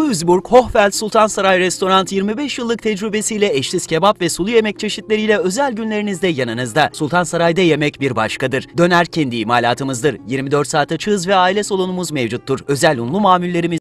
Duisburg Hochfeld Sultan Saray Restoran 25 yıllık tecrübesiyle eşsiz kebap ve sulu yemek çeşitleriyle özel günlerinizde yanınızda. Sultan Saray'da yemek bir başkadır. Döner kendi imalatımızdır. 24 saat açığız ve aile salonumuz mevcuttur. Özel unlu mamullerimiz